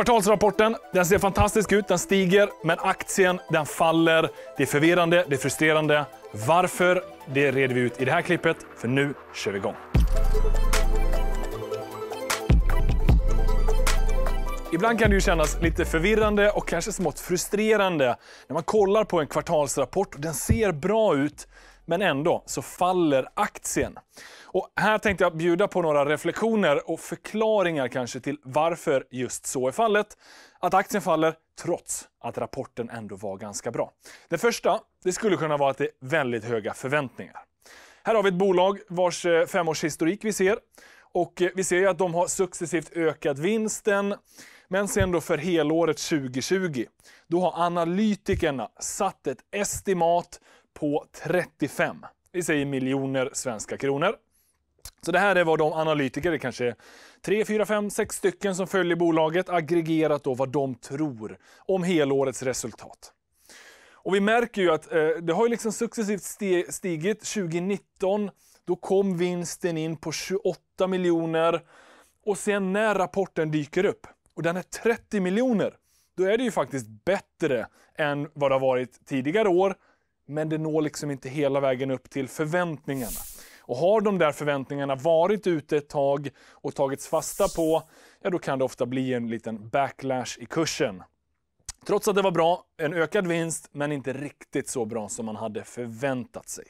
Kvartalsrapporten den ser fantastisk ut, den stiger, men aktien den faller. Det är förvirrande, det är frustrerande. Varför? Det reder vi ut i det här klippet, för nu kör vi igång. Ibland kan det ju kännas lite förvirrande och kanske smått frustrerande när man kollar på en kvartalsrapport och den ser bra ut, men ändå så faller aktien. Och här tänkte jag bjuda på några reflektioner och förklaringar kanske till varför just så är fallet. Att aktien faller trots att rapporten ändå var ganska bra. Det första det skulle kunna vara att det är väldigt höga förväntningar. Här har vi ett bolag vars eh, femårshistorik vi ser. Och eh, vi ser ju att de har successivt ökat vinsten. Men sen då för helåret 2020, då har analytikerna satt ett estimat på 35, vi säger miljoner svenska kronor. Så det här är vad de analytiker, det kanske tre, fyra, fem, sex stycken som följer bolaget, aggregerat då vad de tror om helårets resultat. Och vi märker ju att eh, det har liksom successivt stigit. 2019 då kom vinsten in på 28 miljoner och sen när rapporten dyker upp och den är 30 miljoner, då är det ju faktiskt bättre än vad det har varit tidigare år. Men det når liksom inte hela vägen upp till förväntningarna. Och har de där förväntningarna varit ute ett tag och tagits fasta på, ja då kan det ofta bli en liten backlash i kursen. Trots att det var bra, en ökad vinst, men inte riktigt så bra som man hade förväntat sig.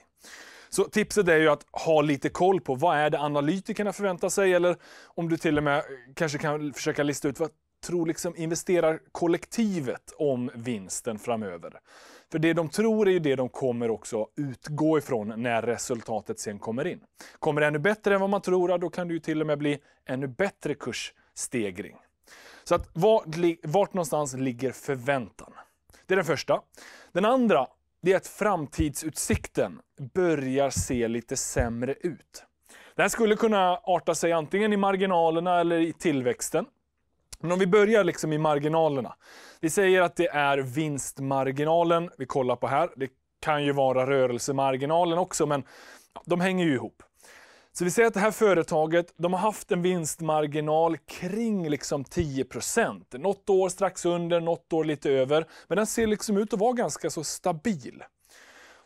Så tipset är ju att ha lite koll på vad är det analytikerna förväntar sig eller om du till och med kanske kan försöka lista ut vad tror liksom investerar kollektivet om vinsten framöver. För det de tror är ju det de kommer också utgå ifrån när resultatet sen kommer in. Kommer det ännu bättre än vad man tror, då kan det ju till och med bli ännu bättre kursstegring. Så att vart, vart någonstans ligger förväntan? Det är den första. Den andra, det är att framtidsutsikten börjar se lite sämre ut. Det här skulle kunna arta sig antingen i marginalerna eller i tillväxten. Men om vi börjar liksom i marginalerna. Vi säger att det är vinstmarginalen vi kollar på här. Det kan ju vara rörelsemarginalen också, men de hänger ju ihop. Så vi säger att det här företaget de har haft en vinstmarginal kring liksom 10 Något år strax under, något år lite över. Men den ser liksom ut att vara ganska så stabil.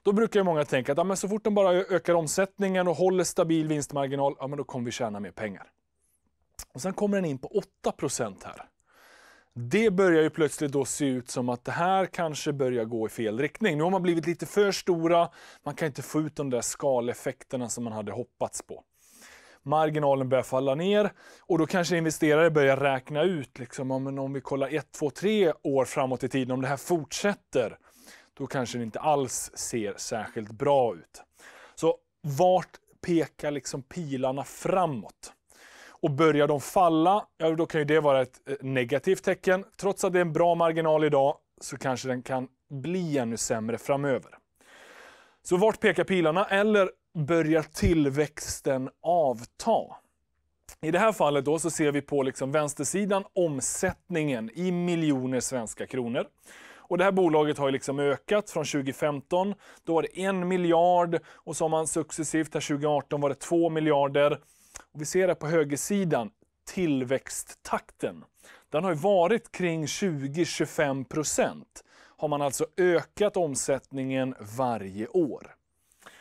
Då brukar ju många tänka att ja, så fort de bara ökar omsättningen och håller stabil vinstmarginal, ja, men då kommer vi tjäna mer pengar. Och sen kommer den in på 8 här. Det börjar ju plötsligt då se ut som att det här kanske börjar gå i fel riktning. Nu har man blivit lite för stora, man kan inte få ut de där skaleffekterna som man hade hoppats på. Marginalen börjar falla ner och då kanske investerare börjar räkna ut, liksom, om, om vi kollar 1, 2, 3 år framåt i tiden, om det här fortsätter, då kanske det inte alls ser särskilt bra ut. Så vart pekar liksom pilarna framåt? Och börjar de falla, ja, då kan ju det vara ett eh, negativt tecken. Trots att det är en bra marginal idag så kanske den kan bli ännu sämre framöver. Så vart pekar pilarna? Eller börjar tillväxten avta? I det här fallet då så ser vi på liksom vänstersidan omsättningen i miljoner svenska kronor. Och det här bolaget har liksom ökat från 2015. Då var det en miljard och så har man successivt, här 2018 var det två miljarder. Och vi ser här på högersidan tillväxttakten. Den har ju varit kring 20-25 procent. Har man alltså ökat omsättningen varje år.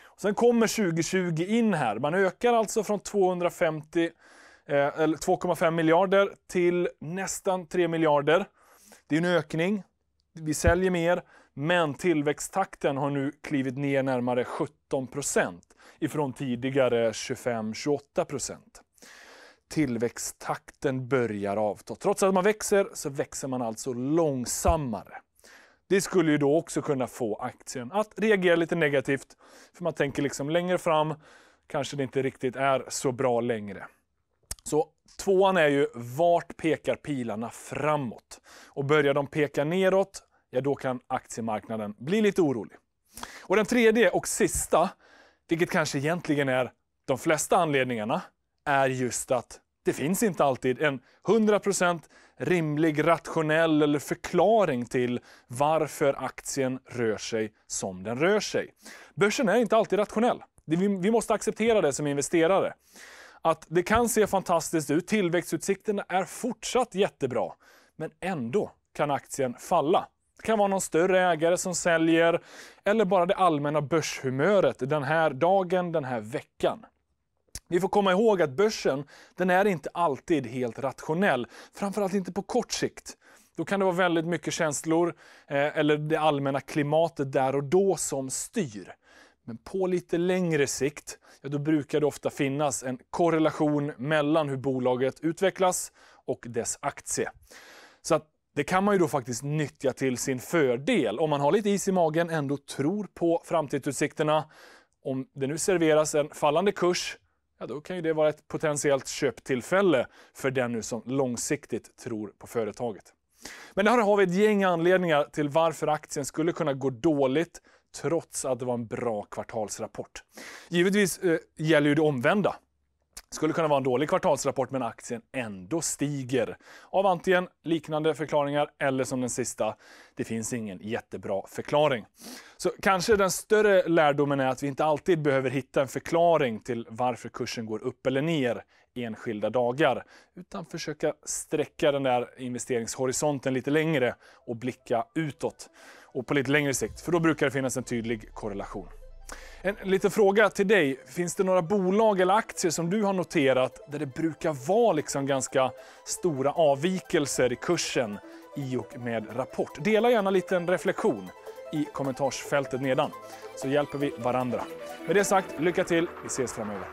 Och sen kommer 2020 in här. Man ökar alltså från 250 eh, eller 2,5 miljarder till nästan 3 miljarder. Det är en ökning. Vi säljer mer, men tillväxttakten har nu klivit ner närmare 17 ifrån tidigare 25-28 Tillväxttakten börjar avta. Trots att man växer så växer man alltså långsammare. Det skulle ju då också kunna få aktien att reagera lite negativt. För man tänker liksom längre fram kanske det inte riktigt är så bra längre. Så tvåan är ju vart pekar pilarna framåt? Och börjar de peka neråt ja då kan aktiemarknaden bli lite orolig. Och den tredje och sista, vilket kanske egentligen är de flesta anledningarna, är just att det finns inte alltid en 100% rimlig, rationell eller förklaring till varför aktien rör sig som den rör sig. Börsen är inte alltid rationell. Vi måste acceptera det som investerare. Att det kan se fantastiskt ut, tillväxtutsikterna är fortsatt jättebra, men ändå kan aktien falla kan vara någon större ägare som säljer eller bara det allmänna börshumöret den här dagen, den här veckan. Vi får komma ihåg att börsen den är inte alltid helt rationell, framförallt inte på kort sikt. Då kan det vara väldigt mycket känslor eh, eller det allmänna klimatet där och då som styr. Men på lite längre sikt, ja, då brukar det ofta finnas en korrelation mellan hur bolaget utvecklas och dess aktie. Så att det kan man ju då faktiskt nyttja till sin fördel om man har lite is i magen, ändå tror på framtidsutsikterna. Om det nu serveras en fallande kurs, ja då kan ju det vara ett potentiellt köptillfälle för den nu som långsiktigt tror på företaget. Men här har vi ett gäng anledningar till varför aktien skulle kunna gå dåligt trots att det var en bra kvartalsrapport. Givetvis eh, gäller ju det omvända skulle kunna vara en dålig kvartalsrapport men aktien ändå stiger. Av antingen liknande förklaringar eller som den sista, det finns ingen jättebra förklaring. Så kanske den större lärdomen är att vi inte alltid behöver hitta en förklaring till varför kursen går upp eller ner enskilda dagar, utan försöka sträcka den där investeringshorisonten lite längre och blicka utåt och på lite längre sikt, för då brukar det finnas en tydlig korrelation. En liten fråga till dig. Finns det några bolag eller aktier som du har noterat där det brukar vara liksom ganska stora avvikelser i kursen i och med rapport? Dela gärna en liten reflektion i kommentarsfältet nedan så hjälper vi varandra. Med det sagt, lycka till. Vi ses framöver.